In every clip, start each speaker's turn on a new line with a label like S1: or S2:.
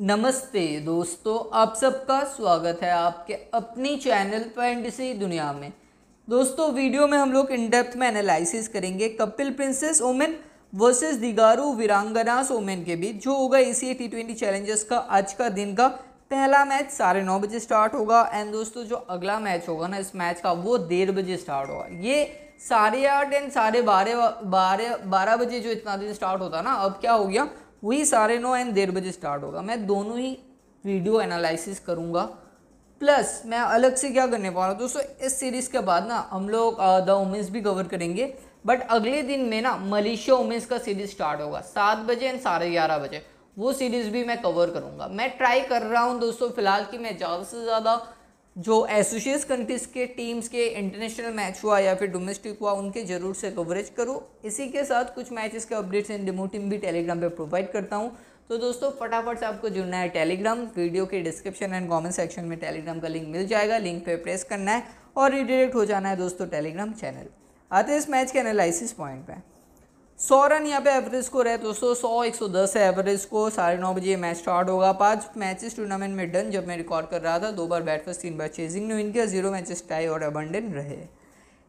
S1: नमस्ते दोस्तों आप सबका स्वागत है आपके अपनी चैनल फैंटेसी दुनिया में दोस्तों वीडियो में हम लोग इन डेप्थ में एनालिसिस करेंगे Kapil princess women versus Digaru वीरांगनास ओमेन के बीच जो होगा एसीए टी ट्वेंटी चैलेंजेस का आज का दिन का पहला मैच साढ़े नौ बजे स्टार्ट होगा एंड दोस्तों जो अगला मैच होगा ना इस मैच का वो डेढ़ बजे स्टार्ट होगा ये साढ़े आठ एंड साढ़े बारह बारह बारह बजे जो इतना दिन स्टार्ट होता ना अब क्या हो गया वही सारे नौ एंड देर बजे स्टार्ट होगा मैं दोनों ही वीडियो एनालिसिस करूँगा प्लस मैं अलग से क्या करने वाला हूँ दोस्तों इस सीरीज़ के बाद ना हम लोग द uh, वुमेंस भी कवर करेंगे बट अगले दिन में ना मलेशिया वुमेंस का सीरीज़ स्टार्ट होगा सात बजे एंड साढ़े ग्यारह बजे वो सीरीज़ भी मैं कवर करूँगा मैं ट्राई कर रहा हूँ दोस्तों फिलहाल कि मैं ज़्यादा से ज़्यादा जो एसोसिएट कंट्रीज़ के टीम्स के इंटरनेशनल मैच हुआ या फिर डोमेस्टिक हुआ उनके ज़रूर से कवरेज करो इसी के साथ कुछ मैचेस के अपडेट्स एंड डिमो टीम भी टेलीग्राम पे प्रोवाइड करता हूँ तो दोस्तों फटाफट से आपको जुड़ना है टेलीग्राम वीडियो के डिस्क्रिप्शन एंड कमेंट सेक्शन में टेलीग्राम का लिंक मिल जाएगा लिंक पर प्रेस करना है और रिडायरेक्ट हो जाना है दोस्तों टेलीग्राम चैनल आते इस मैच के एनालिसिस पॉइंट पर सौ रन यहाँ पे एवरेज स्कोर है दोस्तों सौ एक सौ दस है एवरेज स्कोर साढ़े नौ बजे मैच स्टार्ट होगा पांच मैचेस टूर्नामेंट में डन जब मैं रिकॉर्ड कर रहा था दो बार बैट फर्स्ट तीन बार चेजिंग ने विन किया जीरो मैचेस टाई और अबंडन रहे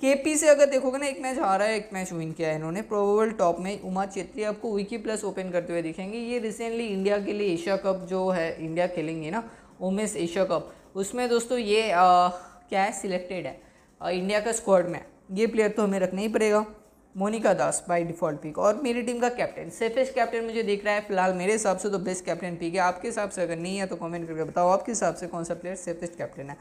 S1: केपी से अगर देखोगे ना एक मैच हारा है एक मैच विन किया है इन्होंने प्रोबेबल टॉप में उमा चेत्री आपको विकी प्लस ओपन करते हुए दिखेंगे ये रिसेंटली इंडिया के लिए एशिया कप जो है इंडिया खेलेंगे ना वोमेंस एशिया कप उसमें दोस्तों ये आ, क्या है सिलेक्टेड है आ, इंडिया का स्क्वाड में ये प्लेयर तो हमें रखना ही पड़ेगा Monika Das by default pick और मेरी टीम का कैप्टन सेफेस्ट कैप्टन मुझे देख रहा है फिलहाल मेरे हिसाब से तो बेस्ट कैप्टन पिक है आपके हिसाब से अगर नहीं है तो कमेंट करके बताओ आपके हिसाब से कौन सा प्लेयर सेफेस्ट कैप्टन है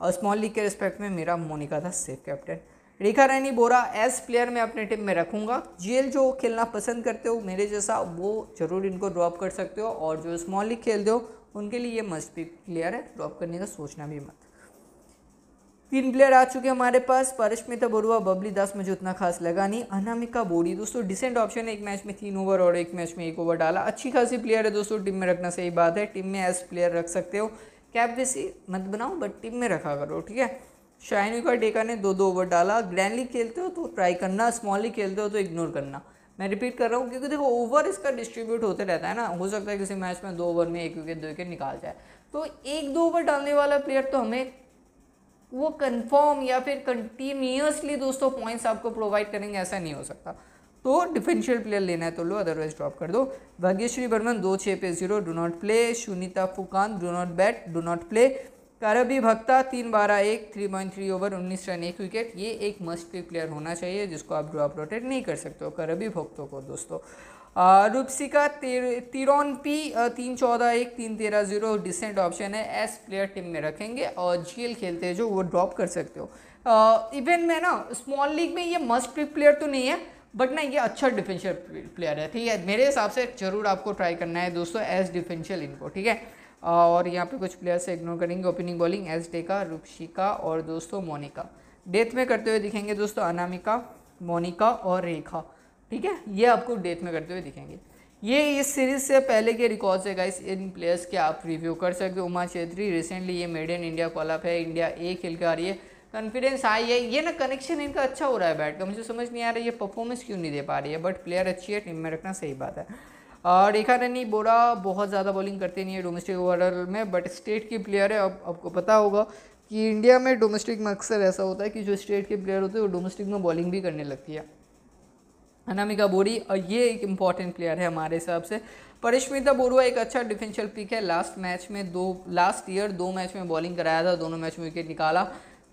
S1: और स्मॉल लीग के रिस्पेक्ट में मेरा Monika Das safe captain Rekha Rani Bora ace player मैं अपने टीम में रखूँगा जेल जो खेलना पसंद करते हो मेरे जैसा वो ज़रूर इनको ड्रॉप कर सकते हो और जो स्मॉल लीग खेलते हो उनके लिए ये मस्ट पिक प्लेयर है ड्रॉप करने का सोचना भी मत तीन प्लेयर आ चुके हैं हमारे पास परश्मिता बरुआ बबली दास मुझे उतना खास लगा नहीं अनामिका बोड़ी दोस्तों डिसेंट ऑप्शन है एक मैच में तीन ओवर और एक मैच में एक ओवर डाला अच्छी खासी प्लेयर है दोस्तों टीम में रखना सही बात है टीम में एस प्लेयर रख सकते हो कैप वैसी मत बनाओ बट टीम में रखा करो ठीक है शाइनी का टेका ने दो दो ओवर डाला ग्रैंडली खेलते हो तो ट्राई करना स्मॉली खेलते हो तो इग्नोर करना मैं रिपीट कर रहा हूँ क्योंकि देखो ओवर इसका डिस्ट्रीब्यूट होते रहता है ना हो सकता है किसी मैच में दो ओवर में एक विकेट दो विकेट निकाल जाए तो एक दो ओवर डालने वाला प्लेयर तो हमें वो कंफर्म या फिर कंटिन्यूसली दोस्तों पॉइंट्स आपको प्रोवाइड करेंगे ऐसा नहीं हो सकता तो डिफेंशियल प्लेयर लेना है तो लो अदरवाइज ड्रॉप कर दो भाग्यश्री बर्मन दो छः पे zero do not play Sunita Phukan do not bat do not play Karbi Bhakta तीन बारह एक थ्री पॉइंट थ्री ओवर उन्नीस रन एक विकेट ये एक मस्ट प्लेयर होना चाहिए जिसको आप ड्रॉप रोटेट नहीं कर सकते हो कारबी भक्तों को दोस्तों रूपसिका तिरौन पी तीन चौदह एक तीन तेरह जीरो डिसेंट ऑप्शन है एस प्लेयर टीम में रखेंगे और जीएल खेलते हैं जो वो ड्रॉप कर सकते हो इवन में ना स्मॉल लीग में ये मस्ट पिक प्लेयर तो नहीं है बट ना ये अच्छा डिफेंशियल प्लेयर है ठीक है मेरे हिसाब से जरूर आपको ट्राई करना है दोस्तों एज डिफेंशियल इनको ठीक है और यहाँ पे कुछ प्लेयर से इग्नोर करेंगे opening bowling S Deka Rupshika और दोस्तों मोनिका डेथ में करते हुए दिखेंगे दोस्तों अनामिका मोनिका और रेखा ठीक है ये आपको डेथ में करते हुए दिखेंगे ये इस सीरीज से पहले के रिकॉर्ड्स है गाइस इन प्लेयर्स के आप रिव्यू कर सकते हो उमा छेत्री रिसेंटली ये मेड इन इंडिया कॉलअप है इंडिया ए खेल के आ रही है कॉन्फिडेंस आई है ये ना कनेक्शन इनका अच्छा हो रहा है बैट का मुझे समझ नहीं आ रहा है ये परफॉर्मेंस क्यों नहीं दे पा रही है बट प्लेयर अच्छी है टीम में रखना सही बात है और रेखा रनी बोरा बहुत ज़्यादा बॉलिंग करते नहीं है डोमेस्टिक ओवरऑल में बट स्टेट की प्लेयर है अब आपको पता होगा कि इंडिया में डोमेस्टिक में अक्सर ऐसा होता है कि जो स्टेट के प्लेयर होते हैं वो डोमेस्टिक में बॉलिंग भी करने लगती है अनामिका बोरी और ये एक इम्पॉर्टेंट प्लेयर है हमारे हिसाब से परिश्मिता बोरुआ एक अच्छा डिफेंशियल पिक है लास्ट मैच में दो लास्ट ईयर दो मैच में बॉलिंग कराया था दोनों मैच में विकेट निकाला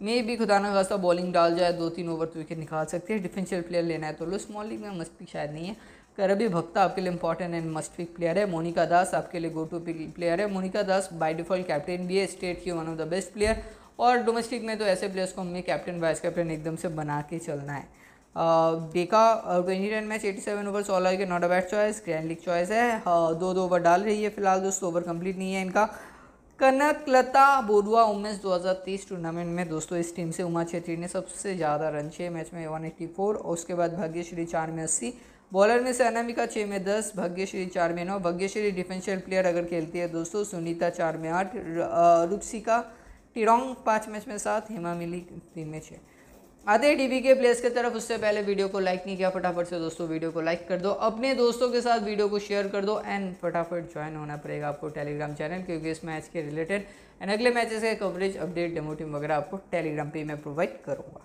S1: मे भी खुदा ना खासा बॉलिंग डाल जाए दो तीन ओवर तो विकेट निकाल सकती है डिफेंशियल प्लेयर लेना है तो लो स्मॉल लीग में मस्ट पिक शायद नहीं है करबी भक्ता आपके लिए important and must pick player है मोनिका दास आपके लिए गो टू पिक प्लेयर है Monika Das by default captain भी है स्टेट की one of the best player और डोमेस्टिक में तो ऐसे प्लेयर्स को हमें कैप्टन वाइस कैप्टन एकदम से बना के चलना है Deka twenty ten match eighty seven over ऑलर के not a bat choice grand league choice है दो दो ओवर डाल रही है फिलहाल दोस्तों ओवर कंप्लीट नहीं है इनका कनक लता बोरुआ उमेश 2030 टूर्नामेंट में दोस्तों इस टीम से उमा छेत्री ने सबसे ज़्यादा रन छः मैच में वन एट्टी फोर और उसके बाद भाग्यश्री चार में अस्सी बॉलर में से अनामिका छः में दस भाग्यश्री चार में नौ भाग्यश्री डिफेंशियल प्लेयर अगर खेलती है दोस्तों सुनीता चार में आठ रुपसिका टिरोंग पाँच मैच में सात हेमा मिली तीन में छः आते हैं टीवी के प्लेस की तरफ उससे पहले वीडियो को लाइक नहीं किया फटाफट से दोस्तों वीडियो को लाइक कर दो अपने दोस्तों के साथ वीडियो को शेयर कर दो एंड फटाफट ज्वाइन होना पड़ेगा आपको टेलीग्राम चैनल क्योंकि इस मैच के रिलेटेड एंड अगले मैचेस के कवरेज अपडेट डेमो टीम वगैरह आपको टेलीग्राम पे मैं प्रोवाइड करूँगा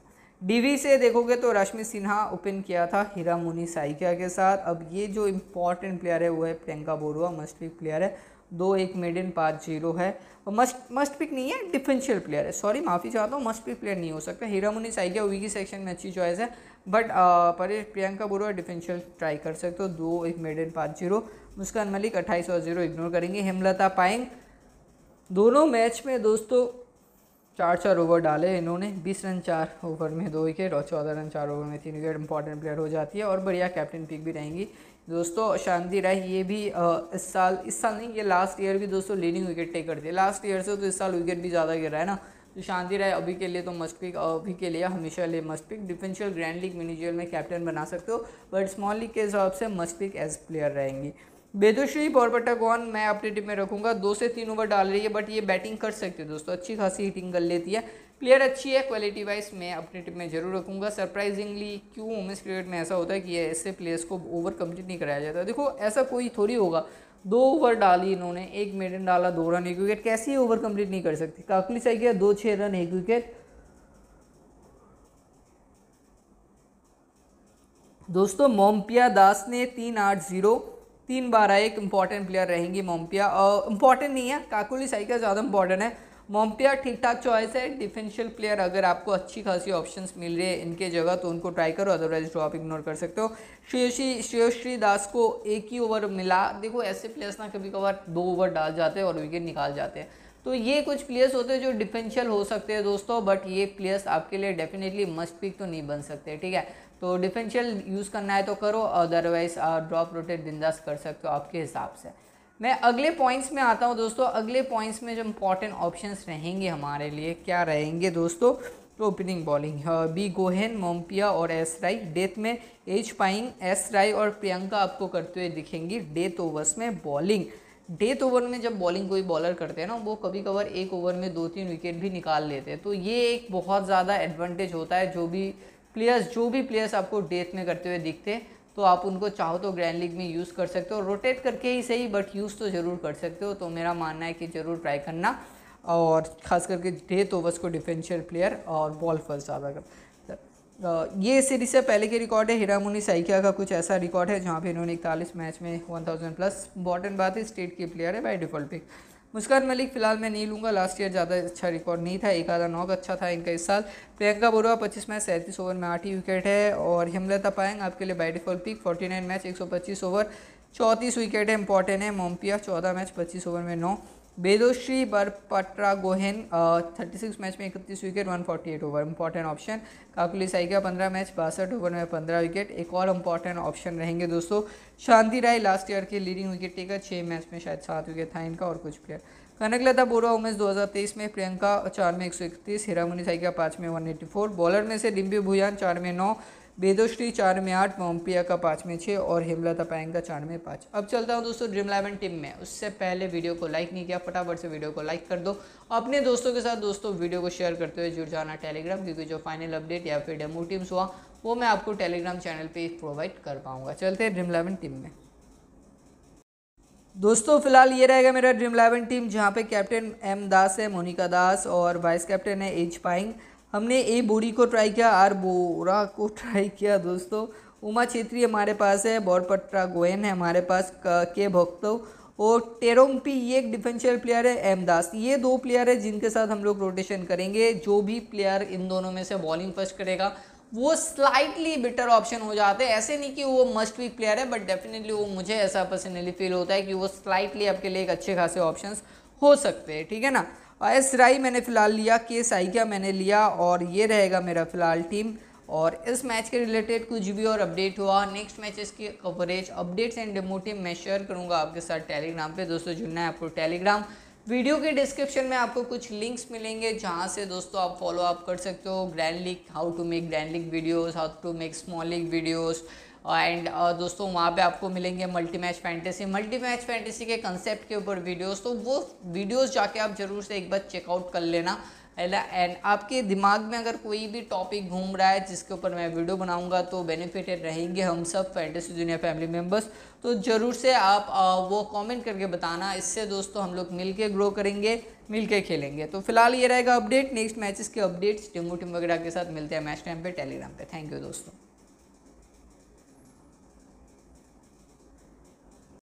S1: डीवी से देखोगे तो रश्मि सिन्हा ओपन किया था हीरा मुनी साइकिया के साथ अब ये जो इंपॉर्टेंट प्लेयर है वो है प्रियंका बोरुआ मस्ट प्लेयर है दो एक मेडन पाँच जीरो है और मस्ट मस्ट पिक नहीं है डिफेंशियल प्लेयर है सॉरी माफ़ी चाहता हूँ मस्ट पिक प्लेयर नहीं हो सकता हीरा आई गया वी की सेक्शन में अच्छी चॉइस है बट पर प्रियंका बोरो डिफेंशियल ट्राई कर सकते हो दो एक मेडन पाँच जीरो मुस्कान मलिक अट्ठाईस और जीरो इग्नोर करेंगे हिमलता पाइंग दोनों मैच में दोस्तों चार चार ओवर डाले इन्होंने बीस रन चार ओवर में दो विकेट और चौदह रन चार ओवर में तीन विकेट इंपॉर्टेंट प्लेयर हो जाती है और बढ़िया कैप्टन पिक भी रहेंगी दोस्तों शांति राय ये भी इस साल इस साल नहीं ये लास्ट ईयर भी दोस्तों लीडिंग विकेट टेकर थे लास्ट ईयर से तो इस साल विकेट भी ज़्यादा गिर रहा है ना तो शांति राय अभी के लिए तो मस्ट पिक अभी के लिए हमेशा लिए must pick differential grand league मिनीजियल में कैप्टन बना सकते हो बट स्मॉल लीग के हिसाब से मस्ट पिक एज प्लेयर रहेंगी बेदुश्री बोरबट्टा कौन मैं अपनी टीम में रखूंगा दो से तीन ओवर डाल रही है बट ये बैटिंग कर सकते हैं दोस्तों अच्छी खासी हिटिंग कर लेती है प्लेयर अच्छी है क्वालिटी वाइज मैं अपनी टीम में जरूर रखूंगा सरप्राइजिंगली क्यों वुमेंस क्रिकेट में ऐसा होता है कि ऐसे प्लेयर्स को ओवर कंप्लीट नहीं कराया जाता देखो ऐसा कोई थोड़ी होगा दो ओवर डाली इन्होंने एक मेडन डाला दो रन एक विकेट कैसे ओवर कंप्लीट नहीं कर सकती काकली सही गया दो छः रन एक विकेट दोस्तों मोम्पिया दास ने तीन आठ जीरो तीन बार आए एक इंपॉर्टेंट प्लेयर रहेंगी मोम्पिया और इंपॉर्टेंट नहीं है काकुली साइकिल ज़्यादा इंपॉर्टेंट है मोम्पिया ठीक ठाक चॉइस है डिफेंशियल प्लेयर अगर आपको अच्छी खासी ऑप्शन मिल रही है इनके जगह तो उनको ट्राई करो अदरवाइज तो आप इग्नोर कर सकते हो श्रेयसी श्रेयश्री दास को एक ही ओवर मिला देखो ऐसे प्लेयर्स ना कभी कभार दो ओवर डाल जाते हैं और विकेट निकाल जाते हैं तो ये कुछ प्लेयर्स होते हैं जो डिफेंशियल हो सकते हैं दोस्तों बट ये प्लेयर्स आपके लिए डेफिनेटली मस्ट पिक तो नहीं बन सकते ठीक है तो डिफरेंशियल यूज़ करना है तो करो अदरवाइज ड्रॉप रोटेट बिंदास कर सकते हो आपके हिसाब से मैं अगले पॉइंट्स में आता हूँ दोस्तों अगले पॉइंट्स में जो इम्पॉर्टेंट ऑप्शंस रहेंगे हमारे लिए क्या रहेंगे दोस्तों तो opening bowling B Gohain Mompia और एस राय डेथ में एच पाइंग एस राय और प्रियंका आपको करते हुए दिखेंगी डेथ ओवर्स में बॉलिंग डेथ ओवर में जब बॉलिंग कोई बॉलर करते हैं ना वो कभी कभार एक ओवर में दो तीन विकेट भी निकाल लेते हैं तो ये एक बहुत ज़्यादा एडवांटेज होता है जो भी प्लेयर्स जो भी प्लेयर्स आपको डेथ में करते हुए दिखते तो आप उनको चाहो तो ग्रैंड लीग में यूज़ कर सकते हो रोटेट करके ही सही बट यूज़ तो ज़रूर कर सकते हो तो मेरा मानना है कि ज़रूर ट्राई करना और ख़ास करके डेथ ओवर्स को डिफेंशियल प्लेयर और बॉल फर्स्ट ज़्यादा कर ये सीरीज से पहले के रिकॉर्ड है हिरामुनी साइकिया का कुछ ऐसा रिकॉर्ड है जहाँ पे इन्होंने इकतालीस मैच में 1000 प्लस इंपॉर्टेंट बात है स्टेट के प्लेयर है by default pick Muskan Malik फिलहाल मैं नहीं लूँगा लास्ट ईयर ज़्यादा अच्छा रिकॉर्ड नहीं था एक आधा नॉक अच्छा था इनका इस साल प्रियंका बोरवा पच्चीस मैच सैंतीस ओवर में आठ ही विकेट है और हिमलता पायंग आपके लिए by default pick forty nine match एक सौ पच्चीस ओवर चौंतीस विकेट है इंपॉर्टेंट है मोम्पिया चौदह मैच पच्चीस ओवर में नौ बेदोश्री बरपट्रा गोहेन थर्टी सिक्स मैच में इकतीस wicket one forty eight over important option काकुलिस आइकिया पंद्रह मैच बासठ ओवर में पंद्रह विकेट एक और इंपॉर्टेंट ऑप्शन रहेंगे दोस्तों शांति राय लास्ट ईयर के लीडिंग विकेट टेकर छः मैच में शायद सात विकेट था इनका और कुछ प्लेयर कनकलता बोरा उमेश तेईस में प्रियंका चार में एक सौ इकतीस हिरामुनी साइकिया पाँच में फोर बॉलर में से डिम्बी भूयान चार में नौ बेदोश्री चार में आठ मोम्पिया का पाँच में छः और हिमलता पैंग का चार में पाँच अब चलता हूँ दोस्तों ड्रीम इलेवन टीम में उससे पहले वीडियो को लाइक नहीं किया फटाफट से वीडियो को लाइक कर दो अपने दोस्तों के साथ दोस्तों वीडियो को शेयर करते हुए जुड़ जाना टेलीग्राम क्योंकि जो फाइनल अपडेट या फिर डेमो टीम्स हुआ वो मैं आपको टेलीग्राम चैनल पर प्रोवाइड कर पाऊँगा चलते हैं ड्रीम इलेवन टीम में दोस्तों फिलहाल ये रहेगा मेरा ड्रीम इलेवन टीम जहाँ पे कैप्टन एम दास है मोनिका दास और वाइस कैप्टन है एज पाइंग हमने ए बोरी को ट्राई किया आर बोरा को ट्राई किया दोस्तों उमा छेत्री हमारे पास है बोरपट्रा गोयन है हमारे पास के भक्तो और टेरोम्पी ये एक डिफेंशियल प्लेयर है एम दास ये दो प्लेयर है जिनके साथ हम लोग रोटेशन करेंगे जो भी प्लेयर इन दोनों में से बॉलिंग फर्स्ट करेगा वो स्लाइटली बेटर ऑप्शन हो जाते हैं ऐसे नहीं कि वो मस्ट वीक प्लेयर है बट डेफिनेटली वो मुझे ऐसा पर्सनली फील होता है कि वो स्लाइटली आपके लिए एक अच्छे खासे ऑप्शंस हो सकते हैं ठीक है ना एस राई मैंने फ़िलहाल लिया के साइकिया मैंने लिया और ये रहेगा मेरा फ़िलहाल टीम और इस मैच के रिलेटेड कुछ भी और अपडेट हुआ नेक्स्ट मैचेस की coverage updates and demo team मैं शेयर करूँगा आपके साथ टेलीग्राम पे दोस्तों जुड़ना है आपको टेलीग्राम वीडियो के डिस्क्रिप्शन में आपको कुछ लिंक्स मिलेंगे जहाँ से दोस्तों आप फॉलो अप कर सकते हो grand league how to make grand league videos how to make small league videos and uh, दोस्तों वहाँ पे आपको मिलेंगे multi match fantasy multi match fantasy के कंसेप्ट के ऊपर वीडियोस तो वो वीडियोस जाके आप ज़रूर से एक बार चेकआउट कर लेना है एंड आपके दिमाग में अगर कोई भी टॉपिक घूम रहा है जिसके ऊपर मैं वीडियो बनाऊंगा तो बेनिफिटेड रहेंगे हम सब फैंटेसी दुनिया फैमिली मेम्बर्स तो ज़रूर से आप uh, वो कॉमेंट करके बताना इससे दोस्तों हम लोग मिल ग्रो करेंगे मिल खेलेंगे तो फिलहाल ये रहेगा अपडेट नेक्स्ट मैचेस के अपडेट्स डेमो टिम वगैरह के साथ मिलते हैं मैच टाइम पर टेलीग्राम पर थैंक यू दोस्तों